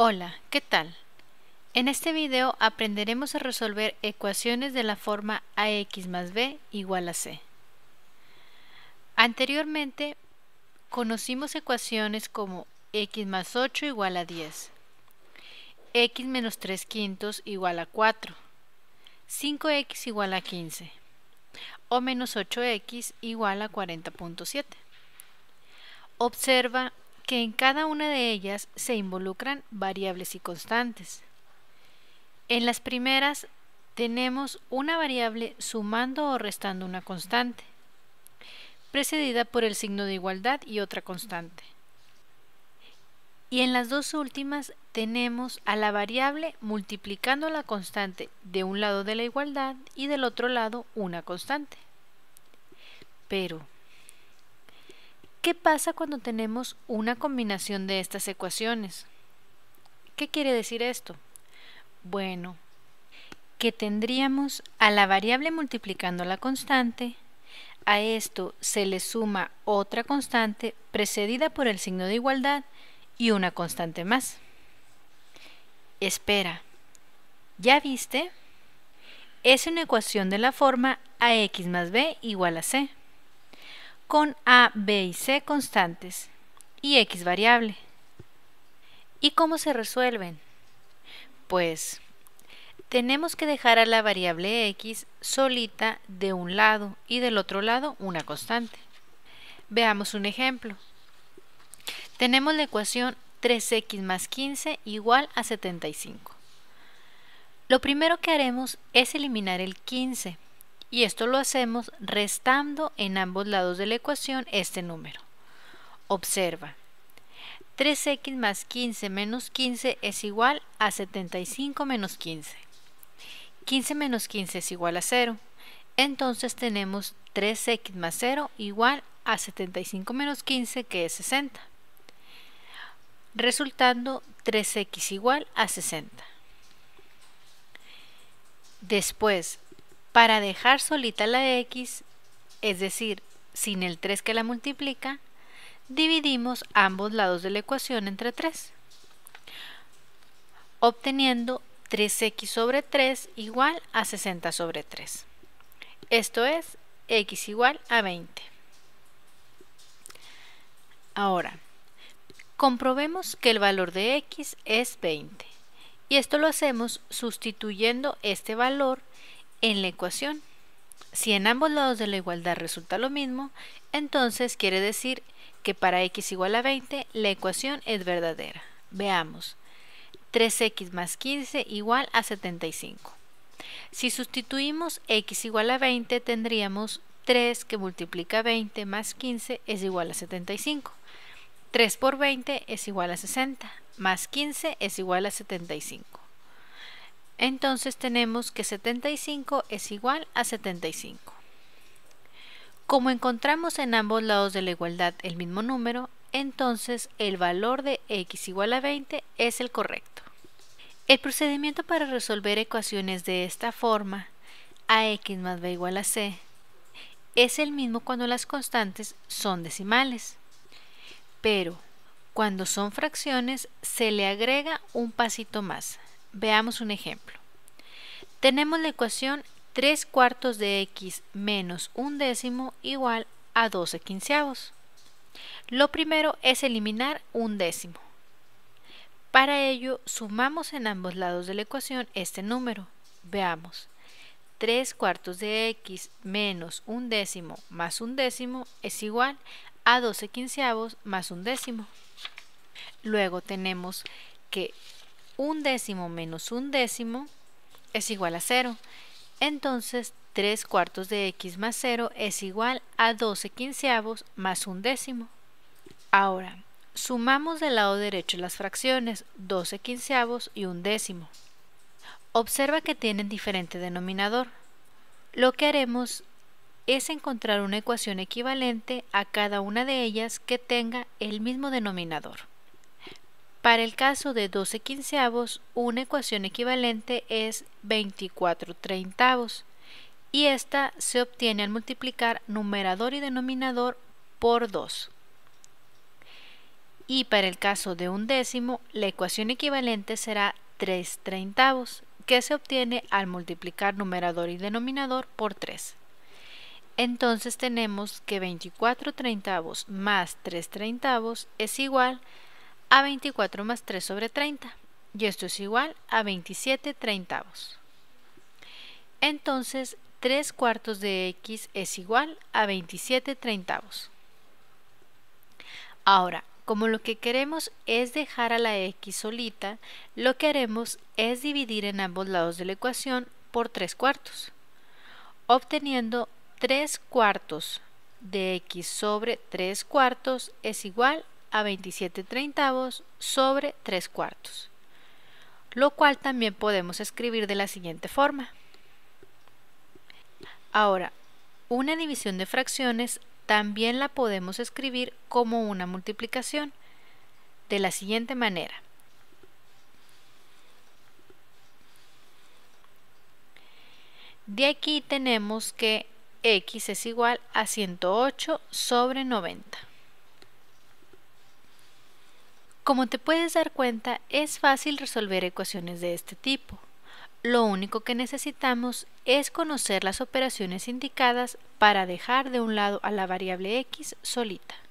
Hola, ¿qué tal? En este video aprenderemos a resolver ecuaciones de la forma ax más b igual a c. Anteriormente conocimos ecuaciones como x más 8 igual a 10, x menos 3 quintos igual a 4, 5x igual a 15 o menos 8x igual a 40.7. Observa que en cada una de ellas se involucran variables y constantes. En las primeras tenemos una variable sumando o restando una constante, precedida por el signo de igualdad y otra constante. Y en las dos últimas tenemos a la variable multiplicando la constante de un lado de la igualdad y del otro lado una constante. Pero, ¿Qué pasa cuando tenemos una combinación de estas ecuaciones? ¿Qué quiere decir esto? Bueno, que tendríamos a la variable multiplicando la constante, a esto se le suma otra constante precedida por el signo de igualdad y una constante más. Espera, ¿ya viste? Es una ecuación de la forma ax más b igual a c con A, B y C constantes y X variable. ¿Y cómo se resuelven? Pues tenemos que dejar a la variable X solita de un lado y del otro lado una constante. Veamos un ejemplo. Tenemos la ecuación 3x más 15 igual a 75. Lo primero que haremos es eliminar el 15 y esto lo hacemos restando en ambos lados de la ecuación este número. Observa, 3x más 15 menos 15 es igual a 75 menos 15. 15 menos 15 es igual a 0, entonces tenemos 3x más 0 igual a 75 menos 15 que es 60, resultando 3x igual a 60. Después, para dejar solita la x, es decir, sin el 3 que la multiplica, dividimos ambos lados de la ecuación entre 3, obteniendo 3x sobre 3 igual a 60 sobre 3. Esto es x igual a 20. Ahora, comprobemos que el valor de x es 20 y esto lo hacemos sustituyendo este valor en la ecuación. Si en ambos lados de la igualdad resulta lo mismo, entonces quiere decir que para x igual a 20 la ecuación es verdadera. Veamos. 3x más 15 igual a 75. Si sustituimos x igual a 20 tendríamos 3 que multiplica 20 más 15 es igual a 75. 3 por 20 es igual a 60, más 15 es igual a 75. Entonces tenemos que 75 es igual a 75. Como encontramos en ambos lados de la igualdad el mismo número, entonces el valor de x igual a 20 es el correcto. El procedimiento para resolver ecuaciones de esta forma, ax más b igual a c, es el mismo cuando las constantes son decimales. Pero cuando son fracciones se le agrega un pasito más, Veamos un ejemplo. Tenemos la ecuación 3 cuartos de x menos un décimo igual a 12 quinceavos. Lo primero es eliminar un décimo. Para ello, sumamos en ambos lados de la ecuación este número. Veamos. 3 cuartos de x menos un décimo más un décimo es igual a 12 quinceavos más un décimo. Luego tenemos que un décimo menos un décimo es igual a cero. Entonces 3 cuartos de x más 0 es igual a 12 quinceavos más un décimo. Ahora, sumamos del lado derecho las fracciones 12 quinceavos y un décimo. Observa que tienen diferente denominador. Lo que haremos es encontrar una ecuación equivalente a cada una de ellas que tenga el mismo denominador. Para el caso de 12 quinceavos, una ecuación equivalente es 24 treintavos y esta se obtiene al multiplicar numerador y denominador por 2. Y para el caso de un décimo, la ecuación equivalente será 3 treintavos, que se obtiene al multiplicar numerador y denominador por 3. Entonces tenemos que 24 treintavos más 3 treintavos es igual a 24 más 3 sobre 30 y esto es igual a 27 treintavos. Entonces 3 cuartos de x es igual a 27 treintavos. Ahora, como lo que queremos es dejar a la x solita, lo que haremos es dividir en ambos lados de la ecuación por 3 cuartos, obteniendo 3 cuartos de x sobre 3 cuartos es igual a 27 treintavos sobre 3 cuartos, lo cual también podemos escribir de la siguiente forma. Ahora, una división de fracciones también la podemos escribir como una multiplicación, de la siguiente manera. De aquí tenemos que x es igual a 108 sobre 90. Como te puedes dar cuenta, es fácil resolver ecuaciones de este tipo. Lo único que necesitamos es conocer las operaciones indicadas para dejar de un lado a la variable x solita.